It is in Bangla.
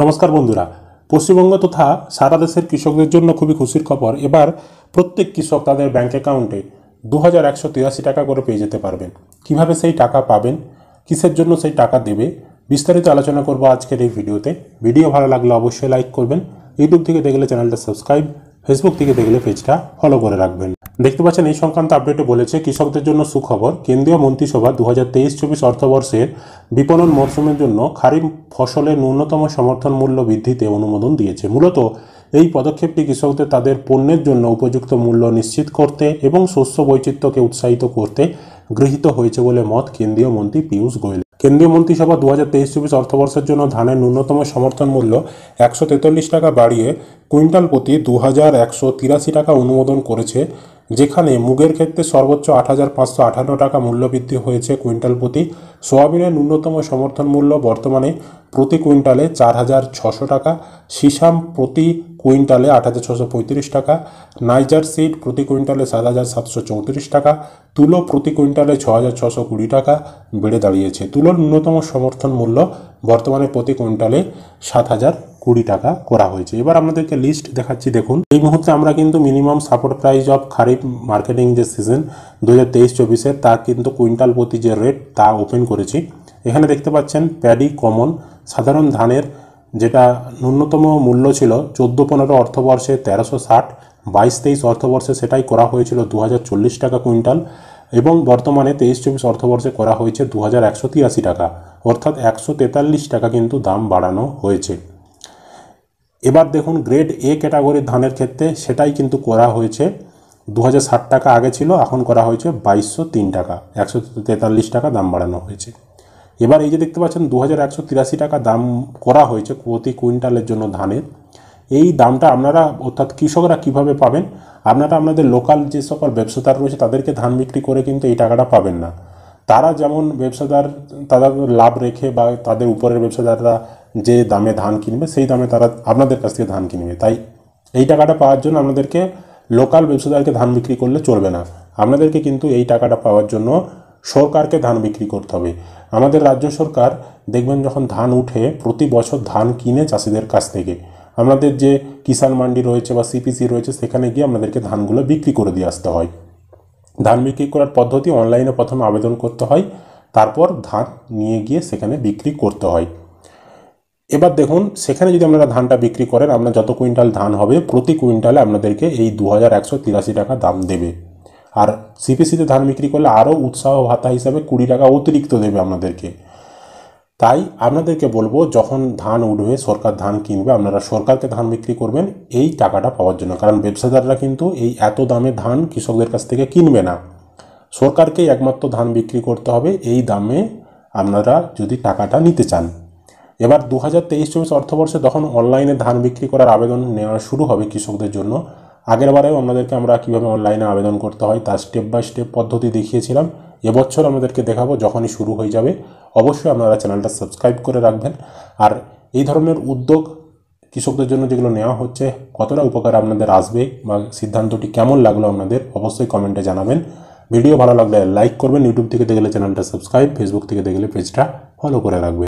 নমস্কার বন্ধুরা পশ্চিমবঙ্গ তথা সারা দেশের কৃষকদের জন্য খুবই খুশির খবর এবার প্রত্যেক কৃষক তাদের ব্যাঙ্ক অ্যাকাউন্টে দু হাজার একশো টাকা করে পেয়ে যেতে পারবেন কিভাবে সেই টাকা পাবেন কিসের জন্য সেই টাকা দেবে বিস্তারিত আলোচনা করব আজকের এই ভিডিওতে ভিডিও ভালো লাগলে অবশ্যই লাইক করবেন ইউটিউব থেকে দেখলে চ্যানেলটা সাবস্ক্রাইব ফেসবুক থেকে দেখলে পেজটা ফলো করে রাখবেন দেখতে পাচ্ছেন এই সংক্রান্ত আপডেটে বলেছে কৃষকদের জন্য সুখবর কেন্দ্রীয় মন্ত্রিসভা দু হাজার তেইশ চব্বিশ অর্থবর্ষের বিপণন মৌসুমের জন্য খারিফ ফসলের ন্যূনতম সমর্থন মূল্য বৃদ্ধিতে অনুমোদন দিয়েছে মূলত এই পদক্ষেপটি কৃষকদের তাদের পণ্যের জন্য উপযুক্ত মূল্য নিশ্চিত করতে এবং শস্য বৈচিত্র্যকে উৎসাহিত করতে গৃহীত হয়েছে বলে মত কেন্দ্রীয় মন্ত্রী পীযূষ গোয়েল কেন্দ্রীয় মন্ত্রিসভা দু হাজার তেইশ চব্বিশ অর্থবর্ষের জন্য ধানের ন্যূনতম সমর্থন মূল্য একশো তেতাল্লিশ টাকা বাড়িয়ে কুইন্টাল প্রতি দু হাজার একশো তিরাশি টাকা অনুমোদন করেছে যেখানে মুগের ক্ষেত্রে সর্বোচ্চ আট হাজার পাঁচশো আঠান্ন টাকা মূল্যবৃদ্ধি হয়েছে কুইন্টাল প্রতি সোয়াবিনের ন্যূনতম সমর্থন মূল্য বর্তমানে প্রতি কুইন্টালে চার হাজার ছশো টাকা সিসাম প্রতি কুইন্টালে আট হাজার ছশো পঁয়ত্রিশ টাকা নাইজার সিড প্রতি কুইন্টালে সাত হাজার সাতশো চৌত্রিশ টাকা তুলো প্রতি কুইন্টালে ছ হাজার ছশো কুড়ি টাকা বেড়ে দাঁড়িয়েছে তুলোর ন্যূনতম সমর্থন মূল্য বর্তমানে প্রতি কুইন্টালে সাত হাজার কুড়ি টাকা করা হয়েছে এবার আপনাদেরকে লিস্ট দেখাচ্ছি দেখুন এই মুহূর্তে আমরা কিন্তু minimum support price of kharif marketing যে সিজন দু হাজার তেইশ চব্বিশের তা কিন্তু কুইন্টাল প্রতি যে রেট তা ওপেন করেছি এখানে দেখতে পাচ্ছেন প্যাডি কমন সাধারণ ধানের যেটা ন্যূনতম মূল্য ছিল চোদ্দো পনেরো অর্থবর্ষে তেরোশো ষাট বাইশ তেইশ অর্থবর্ষে সেটাই করা হয়েছিল দু টাকা কুইন্টাল এবং বর্তমানে তেইশ চব্বিশ অর্থবর্ষে করা হয়েছে দু টাকা অর্থাৎ একশো টাকা কিন্তু দাম বাড়ানো হয়েছে এবার দেখুন গ্রেড এ ক্যাটাগরির ধানের ক্ষেত্রে সেটাই কিন্তু করা হয়েছে দু টাকা আগে ছিল এখন করা হয়েছে বাইশশো তিন টাকা একশো তেতাল্লিশ টাকা দাম বাড়ানো হয়েছে এবার এই যে দেখতে পাচ্ছেন দু টাকা দাম করা হয়েছে প্রতি কুইন্টালের জন্য ধানের এই দামটা আপনারা অর্থাৎ কৃষকরা কিভাবে পাবেন আপনারা আপনাদের লোকাল যে সকল ব্যবসাদার রয়েছে তাদেরকে ধান বিক্রি করে কিন্তু এই টাকাটা পাবেন না তারা যেমন ব্যবসাদার তাদের লাভ রেখে বা তাদের উপরের ব্যবসাদাররা যে দামে ধান কিনবে সেই দামে তারা আপনাদের কাছ থেকে ধান কিনবে তাই এই টাকাটা পাওয়ার জন্য আপনাদেরকে লোকাল ব্যবসাদারকে ধান বিক্রি করলে চলবে না আপনাদেরকে কিন্তু এই টাকাটা পাওয়ার জন্য সরকারকে ধান বিক্রি করতে হবে আমাদের রাজ্য সরকার দেখবেন যখন ধান উঠে প্রতি বছর ধান কিনে চাষিদের কাছ থেকে আমাদের যে কিষাণ মান্ডি রয়েছে বা সিপিসি রয়েছে সেখানে গিয়ে আমাদেরকে ধানগুলো বিক্রি করে দিয়ে আসতে হয় ধান বিক্রি করার পদ্ধতি অনলাইনে প্রথমে আবেদন করতে হয় তারপর ধান নিয়ে গিয়ে সেখানে বিক্রি করতে হয় এবার দেখুন সেখানে যদি আপনারা ধানটা বিক্রি করেন আপনার যত কুইন্টাল ধান হবে প্রতি কুইন্টালে আপনাদেরকে এই দু টাকা দাম দেবে আর সিপিসিতে ধান বিক্রি করলে আরও উৎসাহ ভাতা হিসাবে কুড়ি টাকা অতিরিক্ত দেবে আপনাদেরকে তাই আপনাদেরকে বলবো যখন ধান উঠবে সরকার ধান কিনবে আপনারা সরকারকে ধান বিক্রি করবেন এই টাকাটা পাওয়ার জন্য কারণ ব্যবসাদাররা কিন্তু এই এত দামে ধান কৃষকদের কাছ থেকে কিনবে না সরকারকেই একমাত্র ধান বিক্রি করতে হবে এই দামে আপনারা যদি টাকাটা নিতে চান এবার দু হাজার তেইশ চব্বিশ অর্থবর্ষে তখন অনলাইনে ধান বিক্রি করার আবেদন নেওয়া শুরু হবে কৃষকদের জন্য আগের বারেও আপনাদেরকে আমরা কীভাবে অনলাইনে আবেদন করতে হয় তার স্টেপ বাই স্টেপ পদ্ধতি দেখিয়েছিলাম এবছর আমাদেরকে দেখাবো যখনই শুরু হয়ে যাবে অবশ্যই আপনারা চ্যানেলটা সাবস্ক্রাইব করে রাখবেন আর এই ধরনের উদ্যোগ কৃষকদের জন্য যেগুলো নেওয়া হচ্ছে কতটা উপকার আপনাদের আসবে বা সিদ্ধান্তটি কেমন লাগলো আপনাদের অবশ্যই কমেন্টে জানাবেন ভিডিও ভালো লাগলে লাইক করবেন ইউটিউব থেকে দেখলে চ্যানেলটা সাবস্ক্রাইব ফেসবুক থেকে দেখলে পেজটা ফলো করে রাখবেন